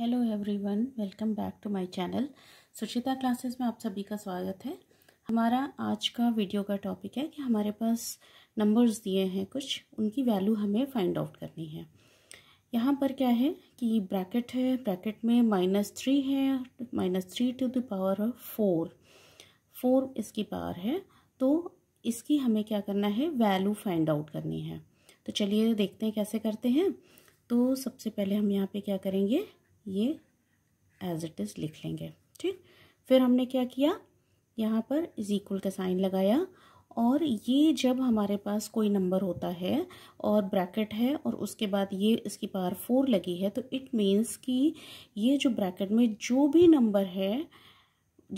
hello everyone welcome back to my channel Suchita classes में आप सभी का स्वागत है हमारा आज का वीडियो का टॉपिक है कि हमारे पास नंबर्स दिए हैं कुछ उनकी वैल्यू हमें फाइंड आउट करनी है यहाँ पर क्या है कि ब्रैकेट है ब्रैकेट में माइनस थ्री है minus three to the power of four four इसकी पावर है तो इसकी हमें क्या करना है वैल्यू फाइंड आउट करनी है तो चलिए देखते हैं कैसे करते हैं तो सबसे पहले हम यहाँ पे क्या करेंगे ये एज इट इज़ लिख लेंगे ठीक फिर हमने क्या किया यहाँ पर इज इक्वल का साइन लगाया और ये जब हमारे पास कोई नंबर होता है और ब्रैकेट है और उसके बाद ये इसकी पावर फोर लगी है तो इट मीन्स कि ये जो ब्रैकेट में जो भी नंबर है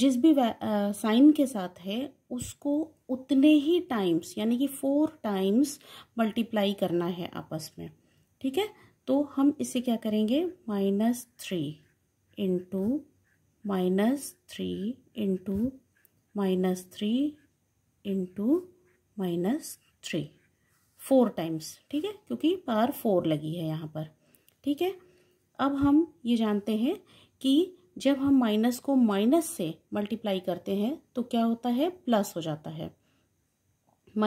जिस भी साइन के साथ है उसको उतने ही टाइम्स यानी कि फोर टाइम्स मल्टीप्लाई करना है आपस में ठीक है तो हम इसे क्या करेंगे minus three into minus three into minus three into minus three four times ठीक है क्योंकि पार फोर लगी है यहाँ पर ठीक है अब हम ये जानते हैं कि जब हम माइनस को माइनस से मल्टीप्लाई करते हैं तो क्या होता है प्लस हो जाता है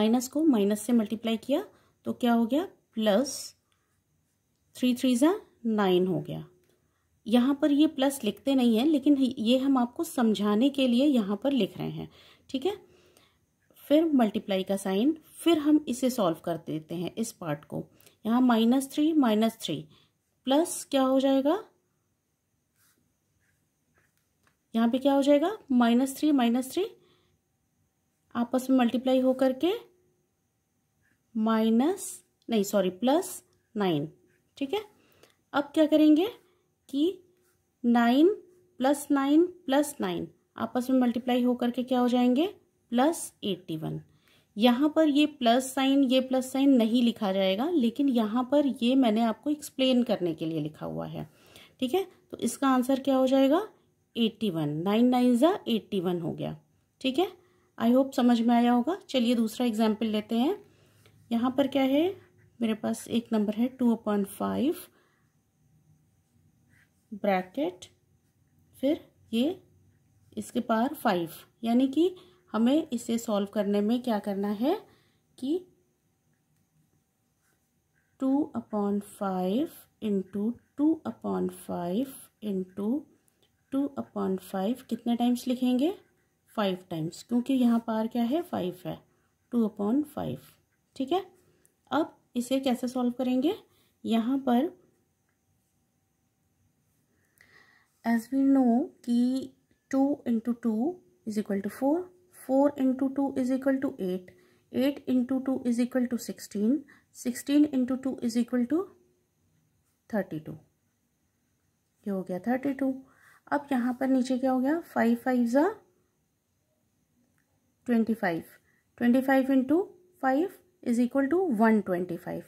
माइनस को माइनस से मल्टीप्लाई किया तो क्या हो गया प्लस थ्री थ्री ज़ा नाइन हो गया यहाँ पर ये प्लस लिखते नहीं हैं लेकिन ये हम आपको समझाने के लिए यहाँ पर लिख रहे हैं ठीक है फिर मल्टीप्लाई का साइन फिर हम इसे सॉल्व कर देते हैं इस पार्ट को यहाँ minus three minus three plus क्या हो जाएगा यहाँ पे क्या हो जाएगा माइनस थ्री माइनस थ्री आपस में मल्टीप्लाई हो करके माइनस नहीं सॉरी प्लस नाइन ठीक है अब क्या करेंगे कि nine plus nine plus nine आपस में मल्टीप्लाई होकर के क्या हो जाएंगे प्लस एट्टी वन यहाँ पर ये प्लस साइन ये प्लस साइन नहीं लिखा जाएगा लेकिन यहाँ पर ये मैंने आपको एक्सप्लेन करने के लिए लिखा हुआ है ठीक है तो इसका आंसर क्या हो जाएगा एट्टी वन नाइन नाइन ज़ा एट्टी वन हो गया ठीक है आई होप समझ में आया होगा चलिए दूसरा एग्जाम्पल लेते हैं यहाँ पर क्या है मेरे पास एक नंबर है टू अपॉन फाइव ब्रैकेट फिर ये इसके पार फाइव यानी कि हमें इसे सॉल्व करने में क्या करना है कि two upon five into two upon five into two upon five कितने टाइम्स लिखेंगे फाइव टाइम्स क्योंकि यहाँ पार क्या है फाइव है टू अपॉन फाइव ठीक है अब इसे कैसे सॉल्व करेंगे यहाँ पर एज वी नो कि two into two is equal to four four into two is equal to eight eight into two is equal to sixteen sixteen into two is equal to thirty two ये हो गया thirty two अब यहाँ पर नीचे क्या हो गया फाइव फाइव ज़ा twenty five twenty five into five is equal to one twenty five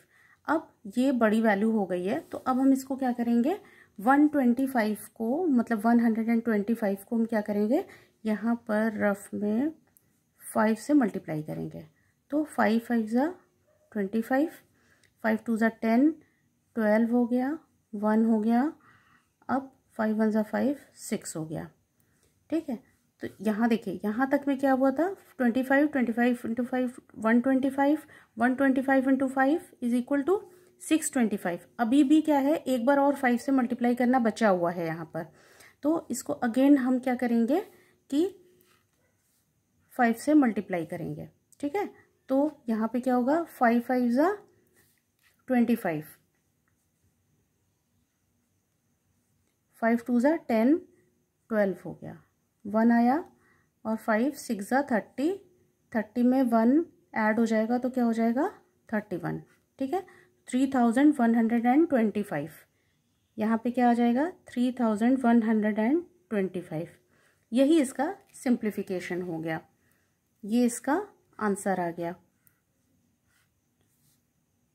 अब ये बड़ी वैल्यू हो गई है तो अब हम इसको क्या करेंगे वन ट्वेंटी फाइव को मतलब one hundred and twenty five को हम क्या करेंगे यहाँ पर रफ में फाइव से मल्टीप्लाई करेंगे तो फाइव फाइव ज़ा ट्वेंटी फाइव फाइव टू ज़ा टेन ट्वेल्व हो गया वन हो गया अब फाइव वन ज़ा फाइव सिक्स हो गया ठीक है तो यहाँ देखिए यहाँ तक में क्या हुआ था twenty five twenty five into five one twenty five one twenty five into five is equal to six twenty five अभी भी क्या है एक बार और फाइव से मल्टीप्लाई करना बचा हुआ है यहाँ पर तो इसको अगेन हम क्या करेंगे कि फाइव से मल्टीप्लाई करेंगे ठीक है तो यहाँ पे क्या होगा फाइव फाइव ज़ा ट्वेंटी फाइव फाइव टू ज़ा टेन ट्वेल्व हो गया वन आया और फाइव सिक्स ज़ा थर्टी थर्टी में वन ऐड हो जाएगा तो क्या हो जाएगा थर्टी वन ठीक है three thousand one hundred and twenty five यहाँ पे क्या आ जाएगा three thousand one hundred and twenty five यही इसका सिंप्लीफिकेशन हो गया ये इसका आंसर आ गया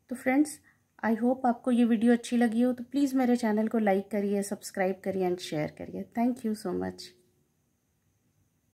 तो फ्रेंड्स आई होप आपको ये वीडियो अच्छी लगी हो तो प्लीज़ मेरे चैनल को लाइक करिए सब्सक्राइब करिए एंड शेयर करिए थैंक यू सो मच